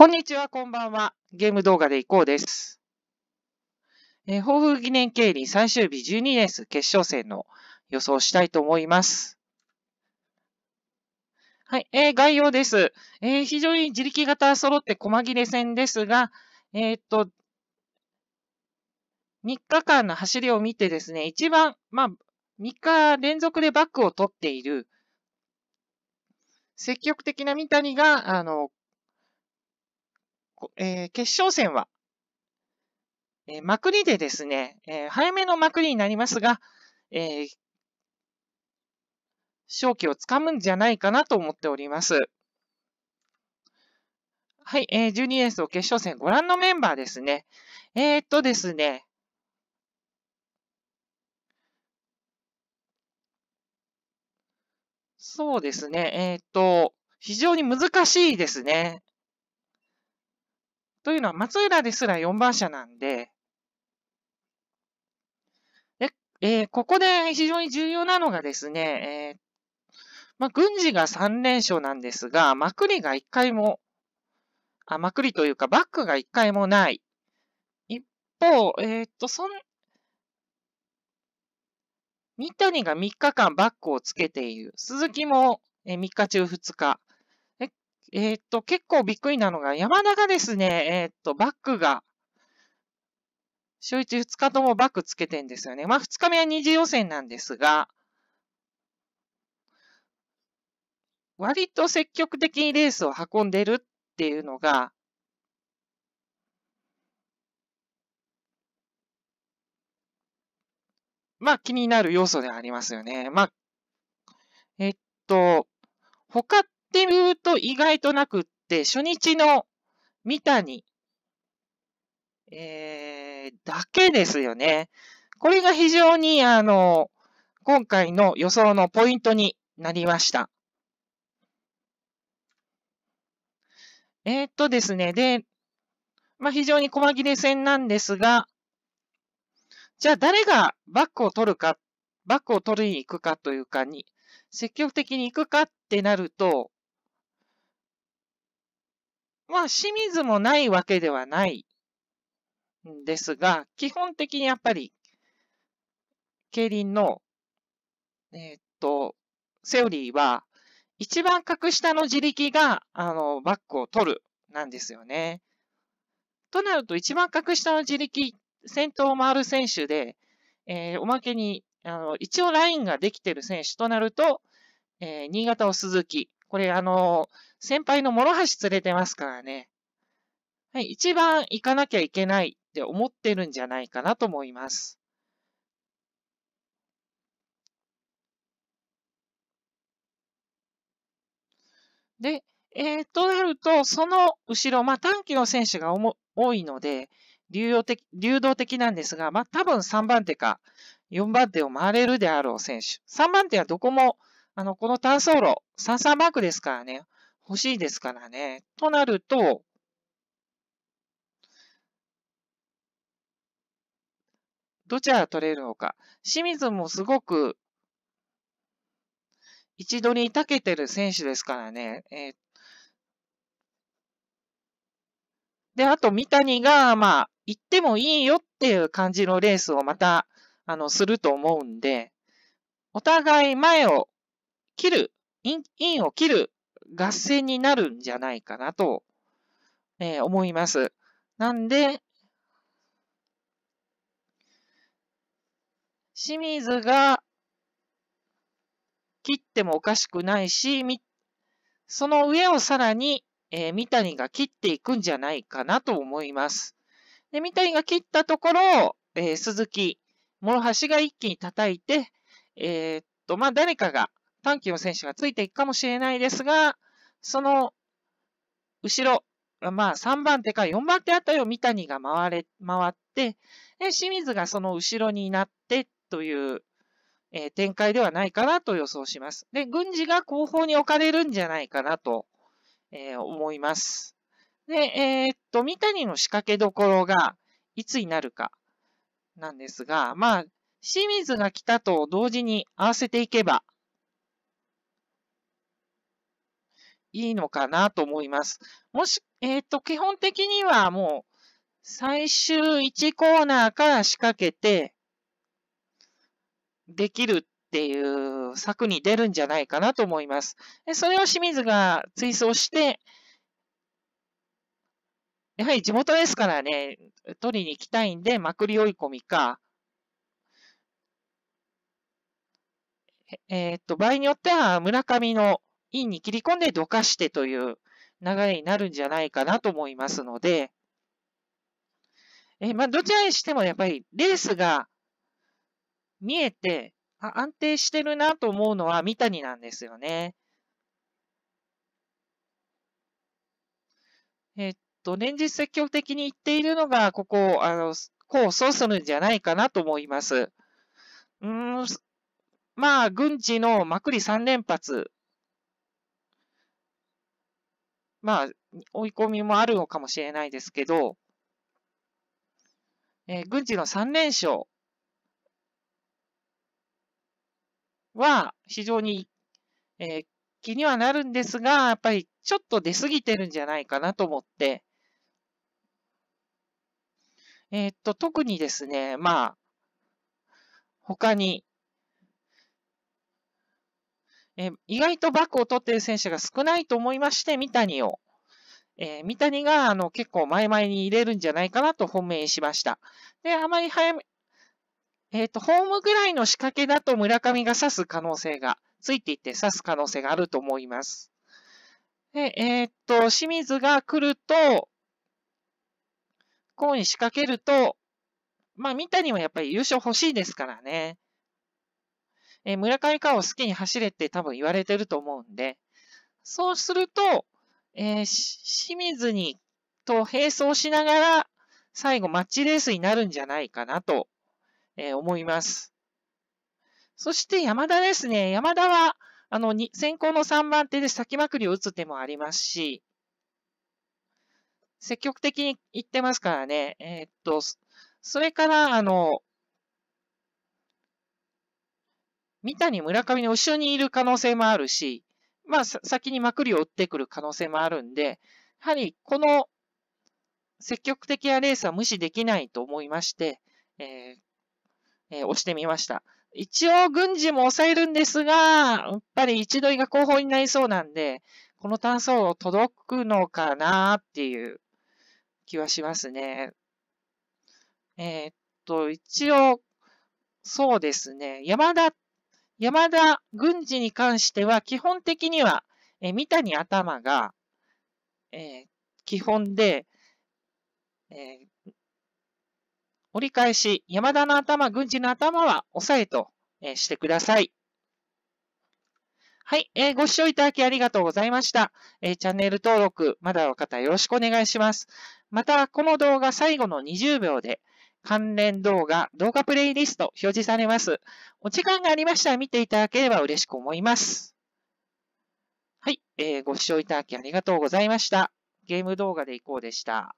こんにちは、こんばんは。ゲーム動画でいこうです。えー、抱負記念経理最終日12レース決勝戦の予想をしたいと思います。はい、えー、概要です。えー、非常に自力型揃って細切れ戦ですが、えー、っと、3日間の走りを見てですね、一番、まあ、3日連続でバックを取っている、積極的な三谷が、あの、えー、決勝戦は、えー、まくりでですね、えー、早めのまくりになりますが、えー、勝機をつかむんじゃないかなと思っております。はい、えー、12レースを決勝戦ご覧のメンバーですね。えー、っとですね、そうですね、えー、っと、非常に難しいですね。というのは、松浦ですら4番車なんで、でえー、ここで非常に重要なのがですね、えーまあ、軍事が3連勝なんですが、まくりが1回も、あ、まくりというか、バックが1回もない。一方、えー、っと、そん、三谷が3日間バックをつけている。鈴木も3日中2日。えっ、と、結構びっくりなのが、山田がですね、えっ、と、バックが、週一2日ともバックつけてんですよね。まあ、2日目は二次予選なんですが、割と積極的にレースを運んでるっていうのが、まあ気になる要素ではありますよね。まあ、えっと、他ってみると意外となくって、初日の三谷、えー、だけですよね。これが非常に、あの、今回の予想のポイントになりました。えー、っとですね、で、まあ、非常に細切れ戦なんですが、じゃあ誰がバックを取るか、バックを取りに行くかというかに、積極的に行くかってなると、まあ、清水もないわけではないんですが、基本的にやっぱり、競輪の、えー、っと、セオリーは、一番格下の自力が、あの、バックを取る、なんですよね。となると、一番格下の自力、先頭を回る選手で、えー、おまけに、あの、一応ラインができてる選手となると、えー、新潟を鈴木、これ、あの、先輩の諸橋連れてますからね。はい、一番行かなきゃいけないって思ってるんじゃないかなと思います。で、えー、となると、その後ろ、まあ、短期の選手が多いので、流動的流動的なんですが、まあ、多分3番手か4番手を回れるであろう選手。3番手はどこもあの、この単走路、三三マークですからね、欲しいですからね。となると、どちらが取れるのか。清水もすごく、一度に長けてる選手ですからね。えー、で、あと三谷が、まあ、行ってもいいよっていう感じのレースをまた、あの、すると思うんで、お互い前を切る、イン、を切る合戦になるんじゃないかなと、えー、思います。なんで、清水が切ってもおかしくないし、その上をさらに、えー、三谷が切っていくんじゃないかなと思います。で、三谷が切ったところを、えー、鈴木、諸橋が一気に叩いて、えー、っと、まあ、誰かが短期の選手がついていくかもしれないですが、その後ろ、まあ3番手か4番手あたりを三谷が回れ、回って、で清水がその後ろになってという、えー、展開ではないかなと予想します。で、軍事が後方に置かれるんじゃないかなと、えー、思います。で、えー、っと、三谷の仕掛けどころがいつになるかなんですが、まあ、清水が来たと同時に合わせていけば、いいのかなと思います。もし、えっ、ー、と、基本的にはもう、最終1コーナーから仕掛けて、できるっていう策に出るんじゃないかなと思います。それを清水が追走して、やはり地元ですからね、取りに行きたいんで、まくり追い込みか、えー、っと、場合によっては村上のンに切り込んでどかしてという流れになるんじゃないかなと思いますので、えまあ、どちらにしてもやっぱりレースが見えて、あ安定してるなと思うのは三谷なんですよね。えっと、連日積極的に行っているのが、ここ、あの、こう、そうするんじゃないかなと思います。うん、まあ、軍事のまくり3連発まあ、追い込みもあるのかもしれないですけど、えー、軍事の3連勝は非常に、えー、気にはなるんですが、やっぱりちょっと出過ぎてるんじゃないかなと思って、えー、っと、特にですね、まあ、他に、え意外とバックを取っている選手が少ないと思いまして、三谷を。えー、三谷があの結構前々に入れるんじゃないかなと本命にしました。で、あまり早め、えっ、ー、と、ホームぐらいの仕掛けだと村上が刺す可能性が、ついていって刺す可能性があると思います。で、えっ、ー、と、清水が来ると、こうに仕掛けると、まあ、三谷はやっぱり優勝欲しいですからね。えー、村上かを好きに走れって多分言われてると思うんで、そうすると、えー、清水にと並走しながら、最後マッチレースになるんじゃないかなと、えー、思います。そして山田ですね。山田は、あの、先行の3番手で先まくりを打つ手もありますし、積極的に行ってますからね。えー、っと、それから、あの、三谷、村上の後ろにいる可能性もあるし、まあ、先にまくりを打ってくる可能性もあるんで、やはりこの積極的なレースは無視できないと思いまして、えー、えー、押してみました。一応、軍事も抑えるんですが、やっぱり一度が後方になりそうなんで、この単素を届くのかなっていう気はしますね。えー、っと、一応、そうですね。山田山田軍事に関しては、基本的には、え三谷頭が、えー、基本で、えー、折り返し、山田の頭、軍事の頭は押さえと、えー、してください。はい、えー、ご視聴いただきありがとうございました。えー、チャンネル登録、まだの方よろしくお願いします。また、この動画最後の20秒で、関連動画、動画プレイリスト表示されます。お時間がありましたら見ていただければ嬉しく思います。はい、えー、ご視聴いただきありがとうございました。ゲーム動画でいこうでした。